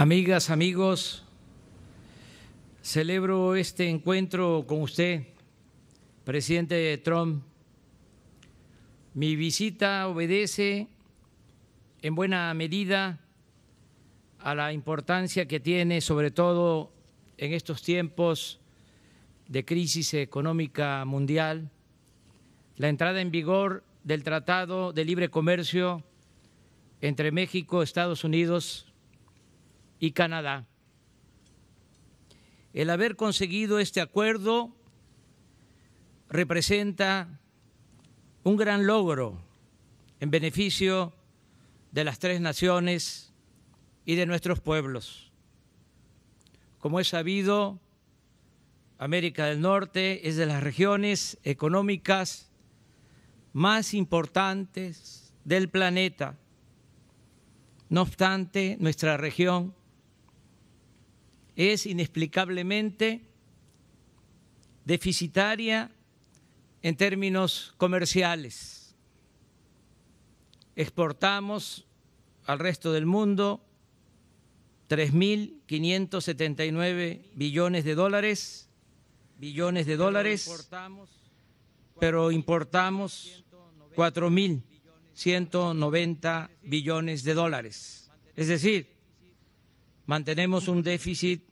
Amigas, amigos, celebro este encuentro con usted, presidente Trump. Mi visita obedece en buena medida a la importancia que tiene, sobre todo en estos tiempos de crisis económica mundial, la entrada en vigor del Tratado de Libre Comercio entre México, Estados Unidos y Canadá. El haber conseguido este acuerdo representa un gran logro en beneficio de las tres naciones y de nuestros pueblos. Como es sabido, América del Norte es de las regiones económicas más importantes del planeta. No obstante, nuestra región es inexplicablemente deficitaria en términos comerciales. Exportamos al resto del mundo 3.579 billones de dólares, billones de dólares, pero importamos 4.190 billones de dólares. Es decir, mantenemos un déficit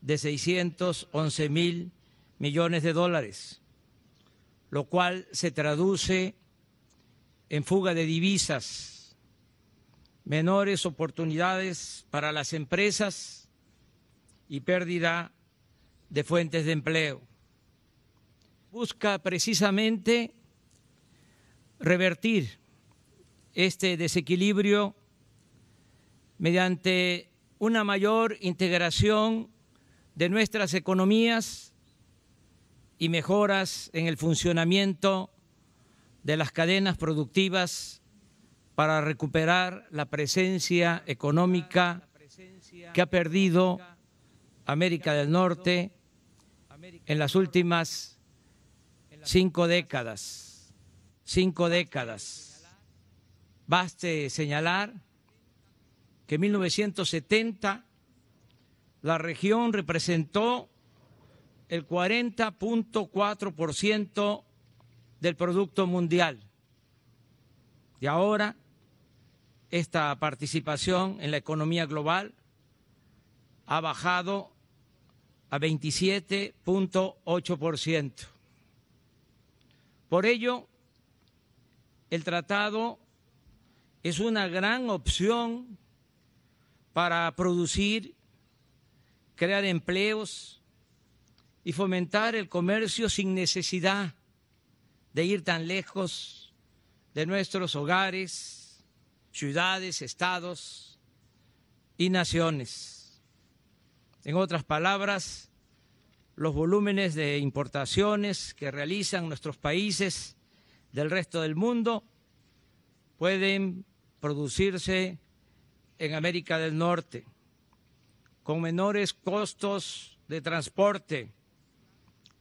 de 611 mil millones de dólares, lo cual se traduce en fuga de divisas, menores oportunidades para las empresas y pérdida de fuentes de empleo. Busca precisamente revertir este desequilibrio mediante una mayor integración de nuestras economías y mejoras en el funcionamiento de las cadenas productivas para recuperar la presencia económica que ha perdido América del Norte en las últimas cinco décadas. Cinco décadas. Baste señalar que en 1970 la región representó el 40.4% del Producto Mundial. Y ahora esta participación en la economía global ha bajado a 27.8%. Por ello, el tratado es una gran opción para producir crear empleos y fomentar el comercio sin necesidad de ir tan lejos de nuestros hogares, ciudades, estados y naciones. En otras palabras, los volúmenes de importaciones que realizan nuestros países del resto del mundo pueden producirse en América del Norte con menores costos de transporte,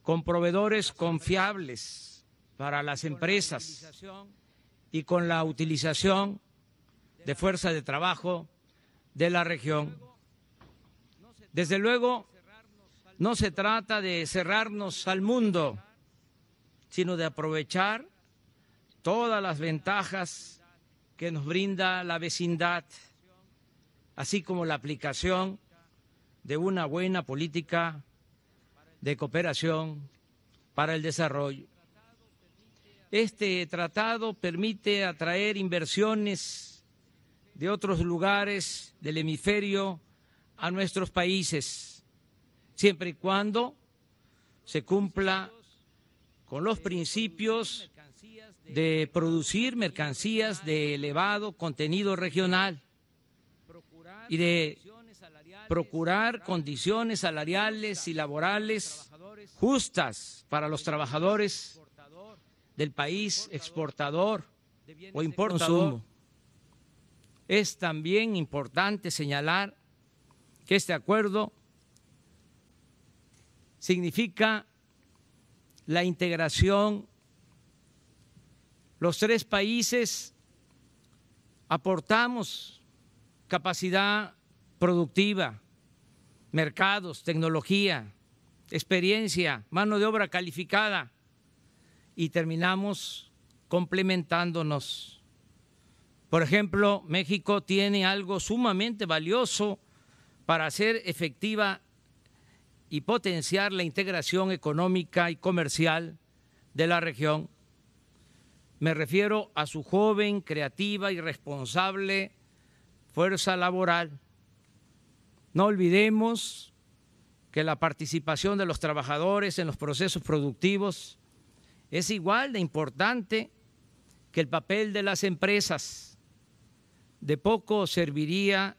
con proveedores confiables para las empresas y con la utilización de fuerza de trabajo de la región. Desde luego, no se trata de cerrarnos al mundo, sino de aprovechar todas las ventajas que nos brinda la vecindad, así como la aplicación de una buena política de cooperación para el desarrollo. Este tratado permite atraer inversiones de otros lugares del hemisferio a nuestros países, siempre y cuando se cumpla con los principios de producir mercancías de elevado contenido regional y de procurar condiciones salariales y laborales justas para los trabajadores del país exportador o importador. Es también importante señalar que este acuerdo significa la integración, los tres países aportamos capacidad productiva, mercados, tecnología, experiencia, mano de obra calificada y terminamos complementándonos. Por ejemplo, México tiene algo sumamente valioso para hacer efectiva y potenciar la integración económica y comercial de la región. Me refiero a su joven, creativa y responsable fuerza laboral no olvidemos que la participación de los trabajadores en los procesos productivos es igual de importante que el papel de las empresas. De poco serviría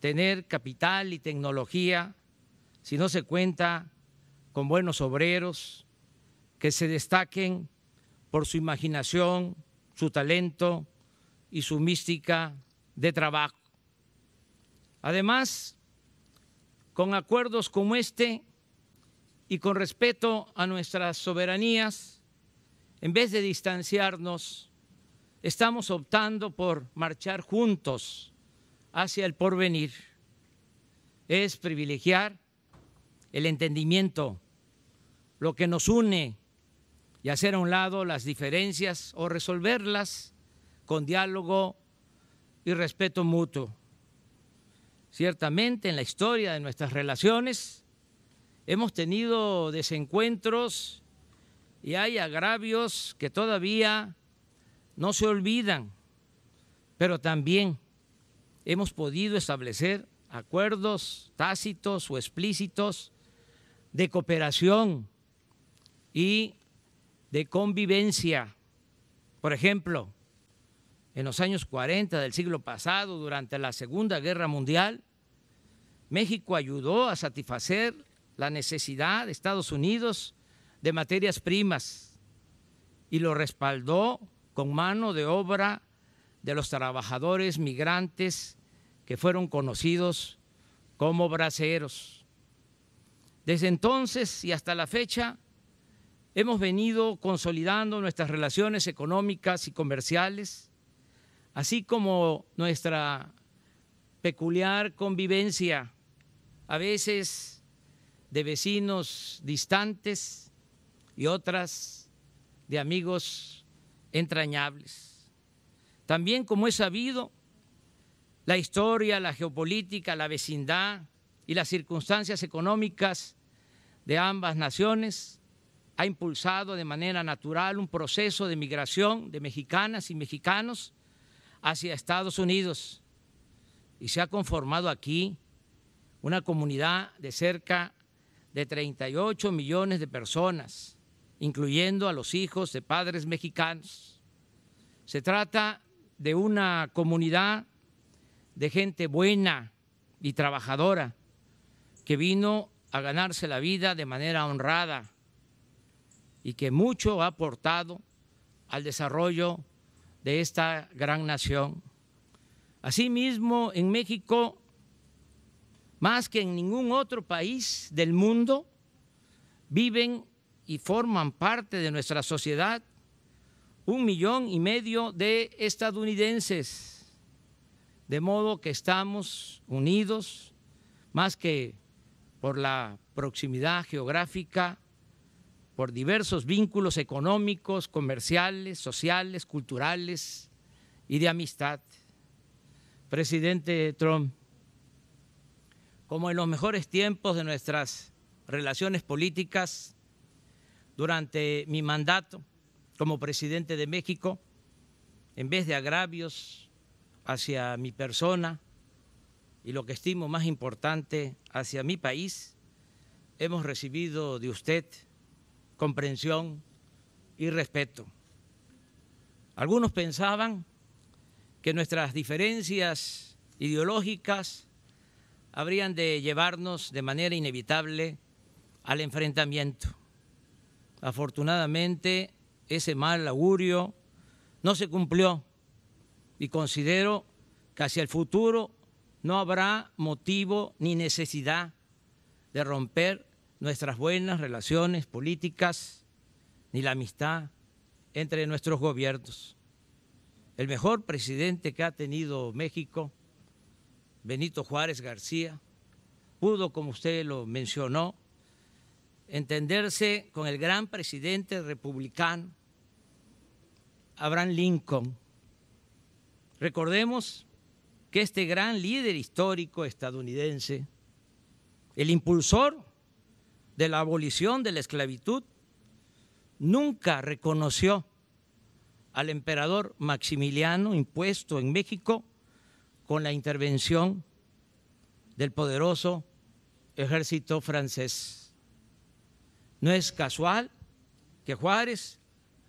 tener capital y tecnología si no se cuenta con buenos obreros que se destaquen por su imaginación, su talento y su mística de trabajo. Además, con acuerdos como este y con respeto a nuestras soberanías, en vez de distanciarnos, estamos optando por marchar juntos hacia el porvenir. Es privilegiar el entendimiento, lo que nos une y hacer a un lado las diferencias o resolverlas con diálogo y respeto mutuo. Ciertamente en la historia de nuestras relaciones hemos tenido desencuentros y hay agravios que todavía no se olvidan, pero también hemos podido establecer acuerdos tácitos o explícitos de cooperación y de convivencia. Por ejemplo, en los años 40 del siglo pasado, durante la Segunda Guerra Mundial, México ayudó a satisfacer la necesidad de Estados Unidos de materias primas y lo respaldó con mano de obra de los trabajadores migrantes que fueron conocidos como braceros. Desde entonces y hasta la fecha hemos venido consolidando nuestras relaciones económicas y comerciales, así como nuestra peculiar convivencia a veces de vecinos distantes y otras de amigos entrañables. También, como es sabido, la historia, la geopolítica, la vecindad y las circunstancias económicas de ambas naciones ha impulsado de manera natural un proceso de migración de mexicanas y mexicanos hacia Estados Unidos y se ha conformado aquí una comunidad de cerca de 38 millones de personas, incluyendo a los hijos de padres mexicanos. Se trata de una comunidad de gente buena y trabajadora que vino a ganarse la vida de manera honrada y que mucho ha aportado al desarrollo de esta gran nación. Asimismo, en México más que en ningún otro país del mundo, viven y forman parte de nuestra sociedad un millón y medio de estadounidenses. De modo que estamos unidos, más que por la proximidad geográfica, por diversos vínculos económicos, comerciales, sociales, culturales y de amistad. Presidente Trump, como en los mejores tiempos de nuestras relaciones políticas, durante mi mandato como presidente de México, en vez de agravios hacia mi persona y lo que estimo más importante hacia mi país, hemos recibido de usted comprensión y respeto. Algunos pensaban que nuestras diferencias ideológicas habrían de llevarnos de manera inevitable al enfrentamiento. Afortunadamente, ese mal augurio no se cumplió y considero que hacia el futuro no habrá motivo ni necesidad de romper nuestras buenas relaciones políticas ni la amistad entre nuestros gobiernos. El mejor presidente que ha tenido México Benito Juárez García, pudo, como usted lo mencionó, entenderse con el gran presidente republicano Abraham Lincoln. Recordemos que este gran líder histórico estadounidense, el impulsor de la abolición de la esclavitud, nunca reconoció al emperador Maximiliano impuesto en México con la intervención del poderoso ejército francés. No es casual que Juárez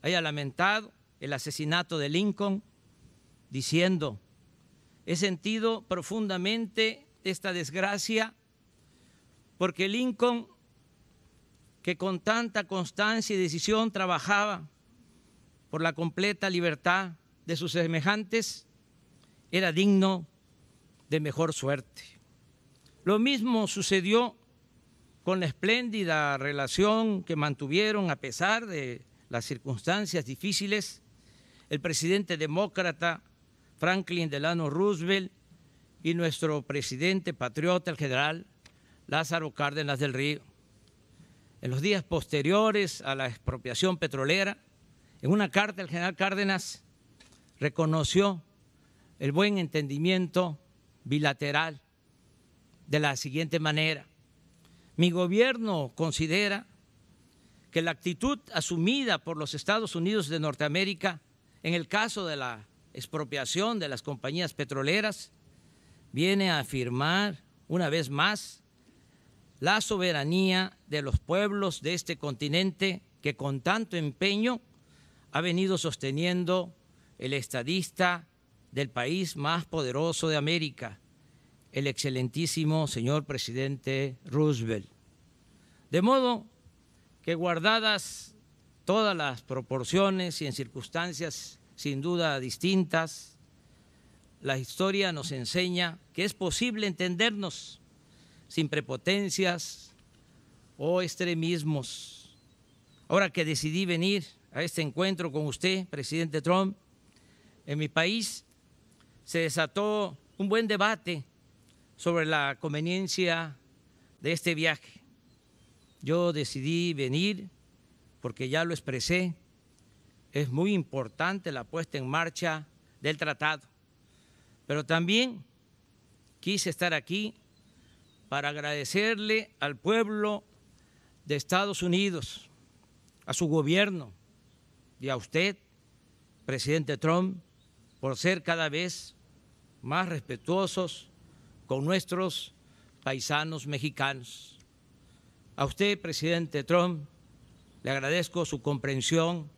haya lamentado el asesinato de Lincoln diciendo, he sentido profundamente esta desgracia porque Lincoln, que con tanta constancia y decisión trabajaba por la completa libertad de sus semejantes, era digno de mejor suerte. Lo mismo sucedió con la espléndida relación que mantuvieron a pesar de las circunstancias difíciles el presidente demócrata Franklin Delano Roosevelt y nuestro presidente patriota, el general Lázaro Cárdenas del Río. En los días posteriores a la expropiación petrolera, en una carta el general Cárdenas reconoció el buen entendimiento bilateral de la siguiente manera. Mi gobierno considera que la actitud asumida por los Estados Unidos de Norteamérica en el caso de la expropiación de las compañías petroleras viene a afirmar una vez más la soberanía de los pueblos de este continente que con tanto empeño ha venido sosteniendo el estadista del país más poderoso de América, el excelentísimo señor presidente Roosevelt. De modo que guardadas todas las proporciones y en circunstancias sin duda distintas, la historia nos enseña que es posible entendernos sin prepotencias o extremismos. Ahora que decidí venir a este encuentro con usted, presidente Trump, en mi país se desató un buen debate sobre la conveniencia de este viaje. Yo decidí venir porque ya lo expresé, es muy importante la puesta en marcha del tratado, pero también quise estar aquí para agradecerle al pueblo de Estados Unidos, a su gobierno y a usted, presidente Trump, por ser cada vez más respetuosos con nuestros paisanos mexicanos. A usted, presidente Trump, le agradezco su comprensión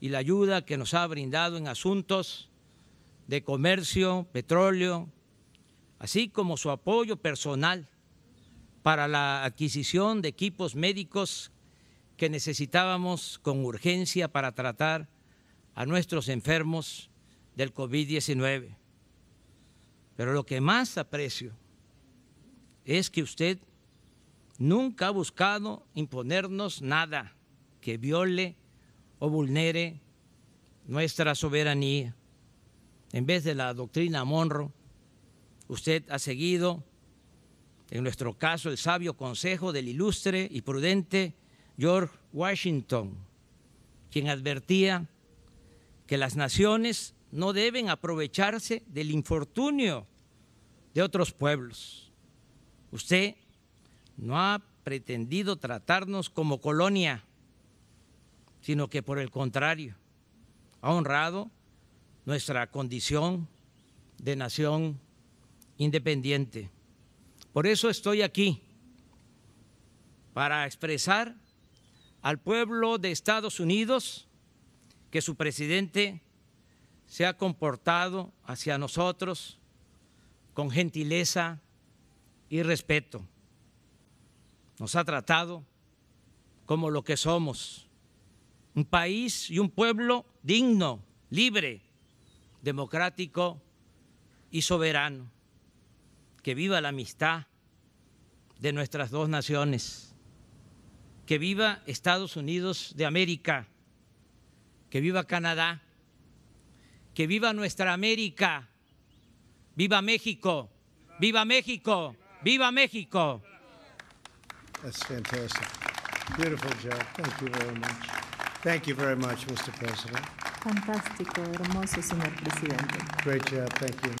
y la ayuda que nos ha brindado en asuntos de comercio, petróleo, así como su apoyo personal para la adquisición de equipos médicos que necesitábamos con urgencia para tratar a nuestros enfermos del COVID-19. Pero lo que más aprecio es que usted nunca ha buscado imponernos nada que viole o vulnere nuestra soberanía. En vez de la doctrina Monroe, usted ha seguido, en nuestro caso, el sabio consejo del ilustre y prudente George Washington, quien advertía que las naciones no deben aprovecharse del infortunio de otros pueblos. Usted no ha pretendido tratarnos como colonia, sino que por el contrario, ha honrado nuestra condición de nación independiente. Por eso estoy aquí, para expresar al pueblo de Estados Unidos que su presidente se ha comportado hacia nosotros con gentileza y respeto. Nos ha tratado como lo que somos, un país y un pueblo digno, libre, democrático y soberano. Que viva la amistad de nuestras dos naciones. Que viva Estados Unidos de América. Que viva Canadá que viva nuestra América, viva México, viva México, viva México. That's fantastic. Beautiful job. Thank you very much. Thank you very much, Mr. President. Fantástico, hermoso, señor presidente. Great job. Thank you.